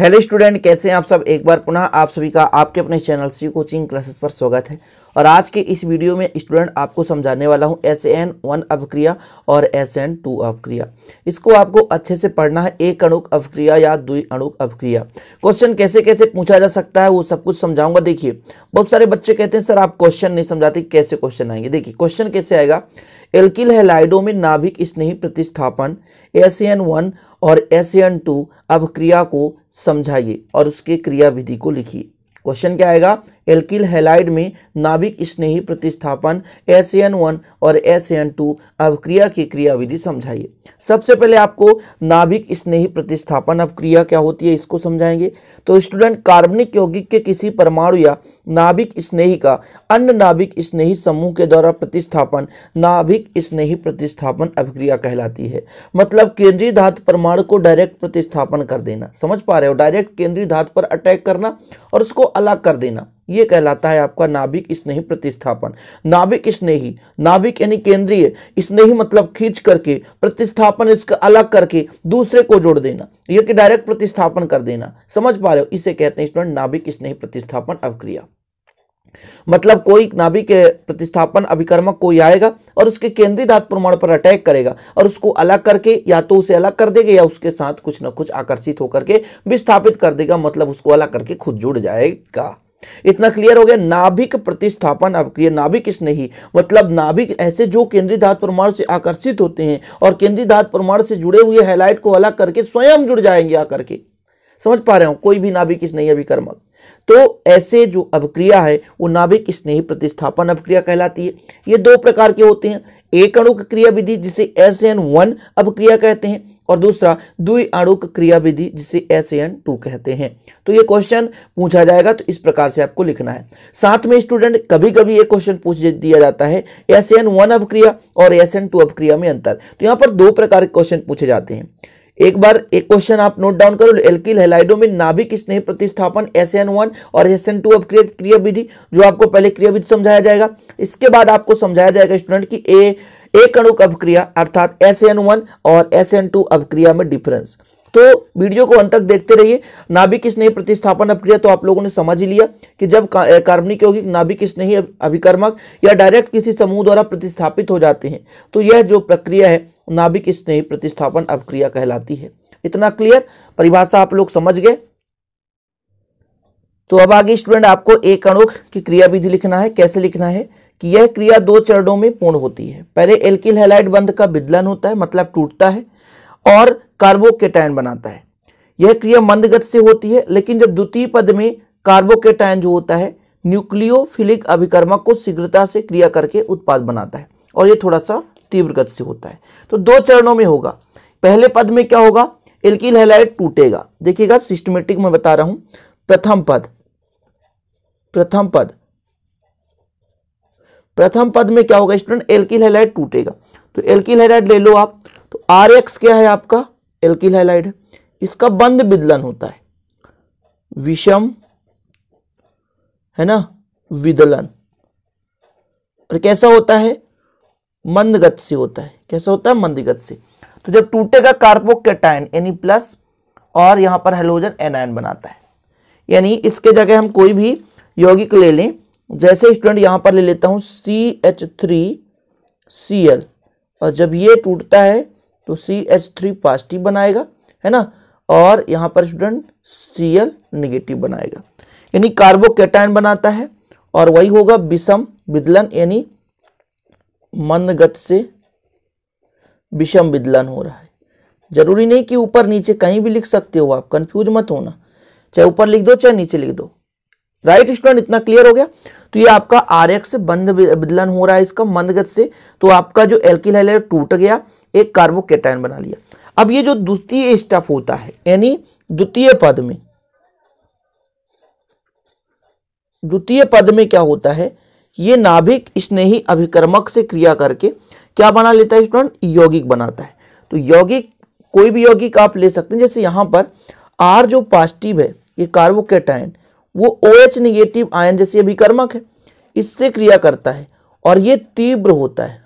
hello student कैसे हैं आप सब एक बार पुनः आप सभी का आपके अपने चैनल सी कोचिंग क्लासेस पर स्वागत है और आज के इस वीडियो में स्टूडेंट आपको समझाने वाला हूं एस एन वन अवक्रिया और एस एन टू अवक्रिया इसको आपको अच्छे से पढ़ना है एक अणुक अवक्रिया या दुई अणुक अवक्रिया क्वेश्चन कैसे कैसे पूछा जा सकता है वो सब कुछ समझाऊंगा देखिए बहुत सारे बच्चे कहते हैं सर आप क्वेश्चन नहीं समझाते कैसे क्वेश्चन आएंगे देखिए क्वेश्चन कैसे आएगा एल्किल हेलाइडो में नाभिक स्नेही प्रतिस्थापन एस एन वन और एस एन टू अब क्रिया को समझाइए और उसके क्रिया विधि को लिखिए क्वेश्चन क्या आएगा एल्किल हेलाइड में नाभिक स्नेही प्रतिस्थापन एस एन वन और एस एन टू अवक्रिया की क्रियाविधि समझाइए सबसे पहले आपको नाभिक स्नेही प्रतिस्थापन अवक्रिया क्या होती है इसको समझाएंगे तो स्टूडेंट कार्बनिक यौगिक के किसी परमाणु या नाभिक स्नेही का अन्य नाभिक स्नेही समूह के द्वारा प्रतिस्थापन नाभिक स्नेही प्रतिस्थापन अभिक्रिया कहलाती है मतलब केंद्रीय धातु परमाणु को डायरेक्ट प्रतिस्थापन कर देना समझ पा रहे हो डायरेक्ट केंद्रीय धातु पर अटैक करना और उसको अलग कर देना ये कहलाता है आपका नाभिक स्नेही प्रतिस्थापन नाभिक स्नेही नाभिक यानी केंद्रीय स्नेही मतलब खींच करके प्रतिस्थापन इसका अलग करके दूसरे को जोड़ देना यह कि डायरेक्ट प्रतिस्थापन कर देना समझ पा रहे हो इसे कहते हैं स्टूडेंट नाभिक स्नेही प्रतिस्थापन अवक्रिया मतलब कोई नाभिक के प्रतिस्थापन अभिकर्मक कोई आएगा और उसके केंद्रीय धातु प्रमाण पर अटैक करेगा और उसको अलग करके या तो उसे अलग कर देगा या उसके साथ कुछ ना कुछ आकर्षित होकर के विस्थापित कर देगा मतलब उसको अलग करके खुद जुड़ जाएगा इतना क्लियर हो गया नाभिक प्रतिस्थापन अभिक्रिया नाभिक किसने ही मतलब नाभिक ऐसे जो केंद्रीय धातु परमाणु से आकर्षित होते हैं और केंद्रीय धातु परमाणु से जुड़े हुए हेलाइट को अलग करके स्वयं जुड़ जाएंगे आकर के समझ पा रहे हो कोई भी नाभिक स्नेही अभिकर्मक तो ऐसे जो अभिक्रिया है वो नाभिक स्नेही प्रतिस्थापन अभिक्रिया कहलाती है ये दो प्रकार के होते हैं एक अणुक क्रिया विधि जिसे एस एन वन अपक्रिया कहते हैं और दूसरा दुई अणुक क्रिया विधि जिसे एस एन टू कहते हैं तो ये क्वेश्चन पूछा जाएगा तो इस प्रकार से आपको लिखना है साथ में स्टूडेंट कभी कभी ये क्वेश्चन पूछ दिया जाता है एस एन वन अपक्रिया और एस एन टू अपक्रिया में अंतर तो यहाँ पर दो प्रकार के क्वेश्चन पूछे जाते हैं एक बार एक क्वेश्चन आप नोट डाउन करो एल्किल हेलाइडो में नाभिक स्नेह प्रतिस्थापन एस एन वन और एस एन टू अब क्रिया विधि जो आपको पहले क्रिया विधि समझाया जाएगा इसके बाद आपको समझाया जाएगा स्टूडेंट की ए एक अणुक अभिक्रिया अर्थात एस एन वन और एस एन टू अपक्रिया में डिफरेंस तो वीडियो को अंत तक देखते रहिए नाभिक स्नेह प्रतिस्थापन अभिक्रिया तो आप लोगों ने समझ ही लिया कि जब कार्बनिक यौगिक नाभिक स्नेह अभिकर्मक या डायरेक्ट किसी समूह द्वारा प्रतिस्थापित हो जाते हैं तो यह जो प्रक्रिया है नाभिक स्नेही प्रतिस्थापन अपक्रिया कहलाती है इतना क्लियर परिभाषा आप लोग समझ गए तो अब आगे स्टूडेंट आपको एक अणुक की क्रियाविधि लिखना है कैसे लिखना है कि यह क्रिया दो चरणों में पूर्ण होती है पहले एल्किल हेलाइड बंध का विदलन होता है मतलब टूटता है और कार्बोकेटायन बनाता है यह क्रिया मंदगत से होती है लेकिन जब द्वितीय पद में कार्बोकेटायन जो होता है न्यूक्लियोफिलिक अभिकर्मक को शीघ्रता से क्रिया करके उत्पाद बनाता है और यह थोड़ा सा तीव्र गति से होता है तो दो चरणों में होगा पहले पद में क्या होगा एल्किल हेलाइड टूटेगा देखिएगा सिस्टमेटिक में बता रहा हूं प्रथम पद प्रथम पद प्रथम पद में क्या होगा स्टूडेंट एल्किल हाइलाइड टूटेगा तो एल्किल हाइलाइड ले लो आप तो आर एक्स क्या है आपका एल्किल हाइलाइड इसका बंद विदलन होता है विषम है ना विदलन और कैसा होता है मंद गति से होता है कैसा होता है मंद गति से तो जब टूटेगा कार्बोकेटाइन एनी प्लस और यहां पर हेलोजन एनायन बनाता है यानी इसके जगह हम कोई भी यौगिक ले लें जैसे स्टूडेंट यहां पर ले लेता हूं C H three C L और जब ये टूटता है तो सी एच थ्री पॉजिटिव बनाएगा है ना और यहां पर स्टूडेंट सी एल निगेटिव बनाएगा यानी कार्बोकेटाइन बनाता है और वही होगा विषम विदलन यानी मंद गत से विषम विदलन हो रहा है जरूरी नहीं कि ऊपर नीचे कहीं भी लिख सकते हो आप कंफ्यूज मत होना चाहे ऊपर लिख दो चाहे नीचे लिख दो राइट right, स्टूडेंट इतना क्लियर हो गया तो ये आपका आर एक्स से बंध बदलन हो रहा है इसका मंदगत से तो आपका जो एल्किल हाइलाइड टूट गया एक कार्बोकेटाइन बना लिया अब ये जो द्वितीय स्टेप होता है यानी द्वितीय पद में द्वितीय पद में क्या होता है ये नाभिक स्नेही अभिक्रमक से क्रिया करके क्या बना लेता है स्टूडेंट यौगिक बनाता है तो यौगिक कोई भी यौगिक आप ले सकते हैं जैसे यहां पर आर जो पॉजिटिव है ये कार्बोकेटाइन वो ओ एच निगेटिव आयन जैसे अभिकर्मक है इससे क्रिया करता है और ये तीव्र होता है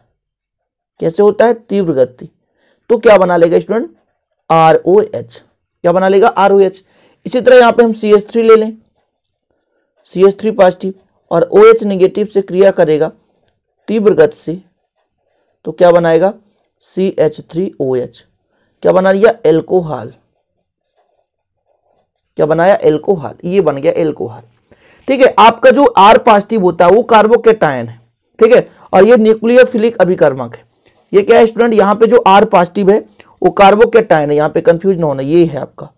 कैसे होता है तीव्र गति तो क्या बना लेगा स्टूडेंट आर ओ एच क्या बना लेगा आर ओ एच इसी तरह यहां पे हम सी एच थ्री ले लें सी एच थ्री पॉजिटिव और ओ एच निगेटिव से क्रिया करेगा तीव्र गति से तो क्या बनाएगा C H three O H क्या बना लिया एल्कोहल क्या बनाया एल्कोहल ये बन गया एल्कोहल ठीक है आपका जो आर पॉजिटिव होता है वो कार्बोकेटायन है ठीक है और ये फिलिक अभिकर्मक है ये क्या है स्टूडेंट यहाँ पे जो आर पॉजिटिव है वो कार्बोकेटायन है यहाँ पे कंफ्यूज ना होना ये है आपका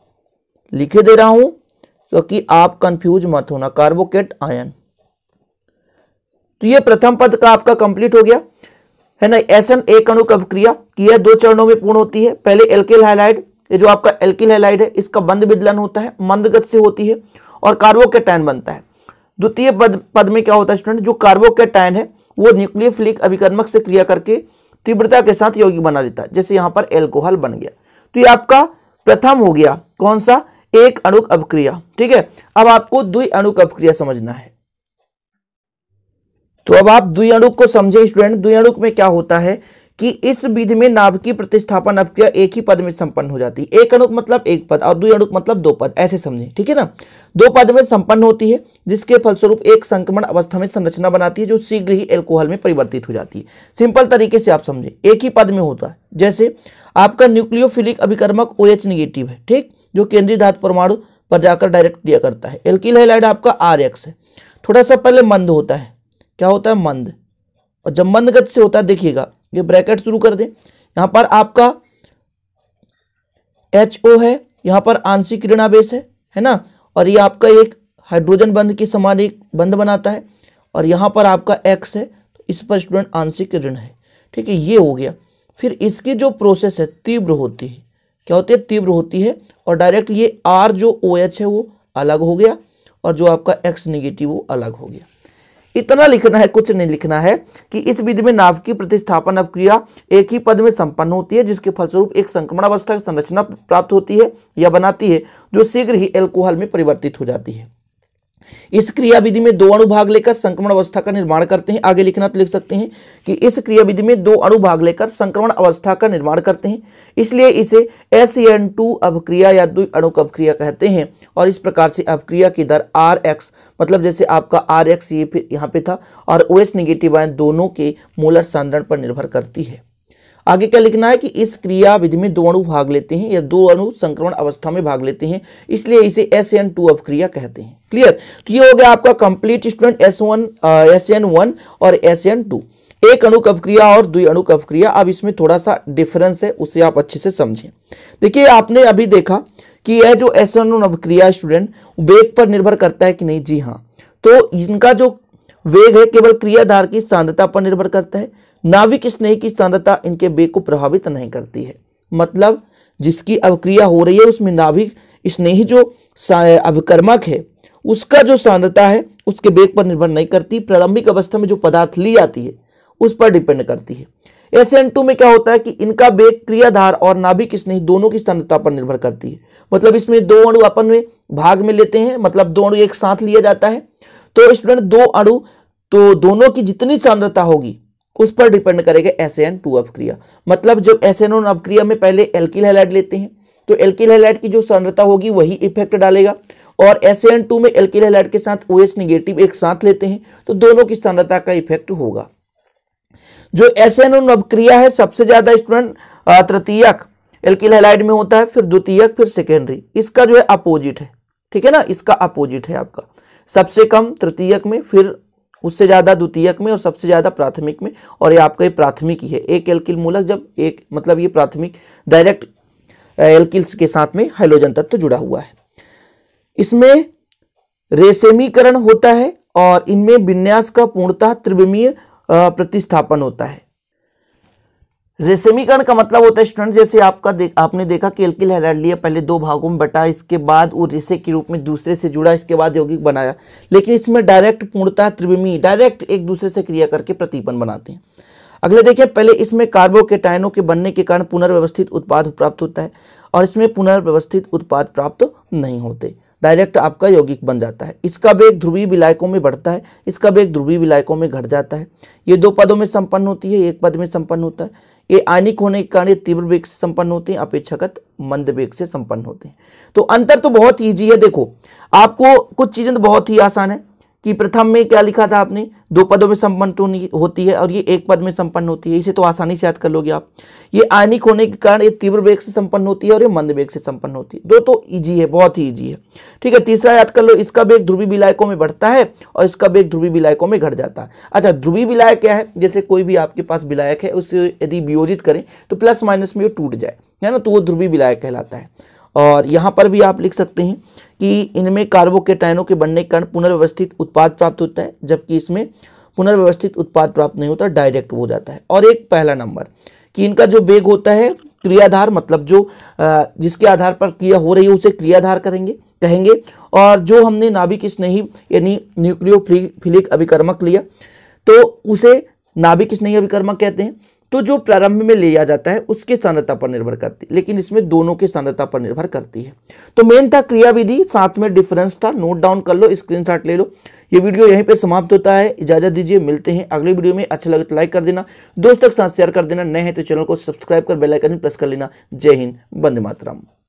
लिखे दे रहा हूं क्योंकि तो आप कंफ्यूज मत होना कार्बोकेट आयन तो ये प्रथम पद का आपका कंप्लीट हो गया है ना एसन एक अणु कब क्रिया की यह दो चरणों में पूर्ण होती है पहले एल्केल हाइलाइड ये जो आपका एल्किल हेलाइड है इसका बंद विदलन होता है मंदगत से होती है और कार्बोकेटाइन बनता है द्वितीय पद पद में क्या होता है स्टूडेंट जो कार्बोकेटाइन है वो फ्लिक अभिकर्मक से क्रिया करके तीव्रता के साथ यौगिक बना देता है जैसे यहां पर एल्कोहल बन गया तो ये आपका प्रथम हो गया कौन सा एक अणुक अपक्रिया ठीक है अब आपको द्वि अणुक अपक्रिया समझना है तो अब आप द्वि अणुक को समझे स्टूडेंट द्वि अणुक में क्या होता है कि इस विधि में नाभ की प्रतिस्थापन अपक्रिया एक ही पद में संपन्न हो जाती है एक अनुप मतलब एक पद और दुई अणुप मतलब दो पद ऐसे समझें ठीक है ना दो पद में संपन्न होती है जिसके फलस्वरूप एक संक्रमण अवस्था में संरचना बनाती है जो शीघ्र ही एल्कोहल में परिवर्तित हो जाती है सिंपल तरीके से आप समझें एक ही पद में होता है जैसे आपका न्यूक्लियोफिलिक अभिकर्मक ओ एच निगेटिव है ठीक जो केंद्रीय धातु परमाणु पर जाकर डायरेक्ट क्रिया करता है एल्किल हेलाइड आपका आर एक्स है थोड़ा सा पहले मंद होता है क्या होता है मंद और जब मंद गति से होता है देखिएगा ये ब्रैकेट शुरू कर दें यहां पर आपका एच ओ है यहां पर आंशिक ऋणावेश है है ना और ये आपका एक हाइड्रोजन बंध के समान एक बंध बनाता है और यहां पर आपका एक्स है तो इस पर स्टूडेंट आंशिक ऋण है ठीक है ये हो गया फिर इसकी जो प्रोसेस है तीव्र होती है क्या होती है तीव्र होती है और डायरेक्ट ये आर जो ओ OH एच है वो अलग हो गया और जो आपका एक्स निगेटिव वो अलग हो गया इतना लिखना है कुछ नहीं लिखना है कि इस विधि में नाभ की प्रतिस्थापन अपक्रिया एक ही पद में संपन्न होती है जिसके फलस्वरूप एक संक्रमण अवस्था की संरचना प्राप्त होती है या बनाती है जो शीघ्र ही एल्कोहल में परिवर्तित हो जाती है इस क्रियाविधि में दो अणु भाग लेकर संक्रमण अवस्था का निर्माण करते हैं आगे लिखना तो लिख सकते हैं कि इस क्रियाविधि में दो अणु भाग लेकर संक्रमण अवस्था का निर्माण करते हैं इसलिए इसे एस एन टू अभक्रिया या द्वि अणु अभक्रिया कहते हैं और इस प्रकार से अभक्रिया की दर आर एक्स मतलब जैसे आपका आर एक्स ये फिर यहाँ पे था और ओ एस निगेटिव आयन दोनों के मूलर सांद्रण पर निर्भर करती है आगे क्या लिखना है कि इस क्रिया विधि में दो अणु भाग लेते हैं या दो अणु संक्रमण अवस्था में भाग लेते हैं इसलिए इसे एस एन टू अपक्रिया कहते हैं क्लियर तो ये हो गया आपका complete student S one S N one और एस एन टू एक अणु अपक्रिया और दुई अणु अपक्रिया अब इसमें थोड़ा सा डिफरेंस है उसे आप अच्छे से समझें देखिए आपने अभी देखा कि यह जो एस एन अपक्रिया स्टूडेंट वेग पर निर्भर करता है कि नहीं जी हाँ तो इनका जो वेग है केवल क्रियाधार की सांद्रता पर निर्भर करता है नाविक स्नेह की सांद्रता इनके बेग को प्रभावित नहीं करती है मतलब जिसकी अवक्रिया हो रही है उसमें नाभिक स्नेह जो अभिकर्मक है उसका जो सांद्रता है उसके बेग पर निर्भर नहीं करती प्रारंभिक अवस्था में जो पदार्थ ली जाती है उस पर डिपेंड करती है एस एन टू में क्या होता है कि इनका बेग क्रियाधार और नाभिक स्नेह दोनों की सांद्रता पर निर्भर करती है मतलब इसमें दो अणु अपन में भाग में लेते हैं मतलब दो अणु एक साथ लिया जाता है तो स्टूडेंट दो अणु तो दोनों की जितनी सांद्रता होगी उस पर डिपेंड करेगा एस एन टू अपक्रिया मतलब जब एस एन वन अपक्रिया में पहले एल्किल हेलाइट लेते हैं तो एल्किल हेलाइट की जो सांद्रता होगी वही इफेक्ट डालेगा और एस एन टू में एल्किल हेलाइट के साथ ओ एच निगेटिव एक साथ लेते हैं तो दोनों की सांद्रता का इफेक्ट होगा जो एस एन वन अपक्रिया है सबसे ज्यादा स्टूडेंट तृतीयक एल्किल हेलाइट में होता है फिर द्वितीयक फिर सेकेंडरी इसका जो है अपोजिट है ठीक है ना इसका अपोजिट है आपका सबसे कम तृतीयक में फिर उससे ज़्यादा द्वितीयक में और सबसे ज़्यादा प्राथमिक में और ये आपका ये प्राथमिक ही है एक एल्किल मूलक जब एक मतलब ये प्राथमिक डायरेक्ट एल्किल्स के साथ में हाइलोजन तत्व तो जुड़ा हुआ है इसमें रेसेमीकरण होता है और इनमें विन्यास का पूर्णतः त्रिविमीय प्रतिस्थापन होता है रेशमीकरण का मतलब होता है स्टूडेंट जैसे आपका दे, आपने देखा कि एल्किल हैलाइड लिया पहले दो भागों में बटा इसके बाद वो रेशे के रूप में दूसरे से जुड़ा इसके बाद यौगिक बनाया लेकिन इसमें डायरेक्ट पूर्णता त्रिविमी डायरेक्ट एक दूसरे से क्रिया करके प्रतिपन बनाते हैं अगले देखिए पहले इसमें कार्बोकेटाइनों के बनने के कारण पुनर्व्यवस्थित उत्पाद प्राप्त होता है और इसमें पुनर्व्यवस्थित उत्पाद प्राप्त नहीं होते डायरेक्ट आपका यौगिक बन जाता है इसका वेग ध्रुवीय विलायकों में बढ़ता है इसका वेग ध्रुवीय विलायकों में घट जाता है ये दो पदों में संपन्न होती है एक पद में संपन्न होता है ये आनिक होने के कारण तीव्र वेग से संपन्न होते हैं अपेक्षागत मंद वेग से संपन्न होते हैं तो अंतर तो बहुत ईजी है देखो आपको कुछ चीज़ें तो बहुत ही आसान है कि प्रथम में क्या लिखा था आपने दो पदों में संपन्न होती है और ये एक पद में संपन्न होती है इसे तो आसानी से याद कर लोगे आप ये आयनिक होने के कारण ये तीव्र वेग से संपन्न होती है और ये मंद वेग से संपन्न होती है दो तो ईजी है बहुत ही ईजी है ठीक है तीसरा याद कर लो इसका वेग ध्रुवी विलायकों में बढ़ता है और इसका वेग ध्रुवी विलायकों में घट जाता है अच्छा ध्रुवी विलायक क्या है जैसे कोई भी आपके पास विलायक है उसे यदि वियोजित करें तो प्लस माइनस में वो टूट जाए है ना तो वो ध्रुवी विलायक कहलाता है और यहाँ पर भी आप लिख सकते हैं कि इनमें कार्बोकेटाइनों के बनने के कारण पुनर्व्यवस्थित उत्पाद प्राप्त होता है जबकि इसमें पुनर्व्यवस्थित उत्पाद प्राप्त नहीं होता डायरेक्ट हो जाता है और एक पहला नंबर कि इनका जो बेग होता है क्रियाधार मतलब जो जिसके आधार पर क्रिया हो रही है उसे क्रियाधार करेंगे कहेंगे और जो हमने नाभिक स्नेही यानी न्यूक्लियोफिलिक अभिकर्मक लिया तो उसे नाभिक स्नेही अभिकर्मक कहते हैं तो जो प्रारंभ में लिया जाता है उसके सांद्रता पर निर्भर करती है लेकिन इसमें दोनों के सांद्रता पर निर्भर करती है तो मेन था क्रियाविधि साथ में डिफरेंस था नोट डाउन कर लो स्क्रीन ले लो ये वीडियो यहीं पे समाप्त होता है इजाजत दीजिए मिलते हैं अगले वीडियो में अच्छा लगे तो लाइक कर देना दोस्तों के साथ शेयर कर देना नए हैं तो चैनल को सब्सक्राइब कर बेलाइकन प्रेस कर लेना जय हिंद बंद मातरम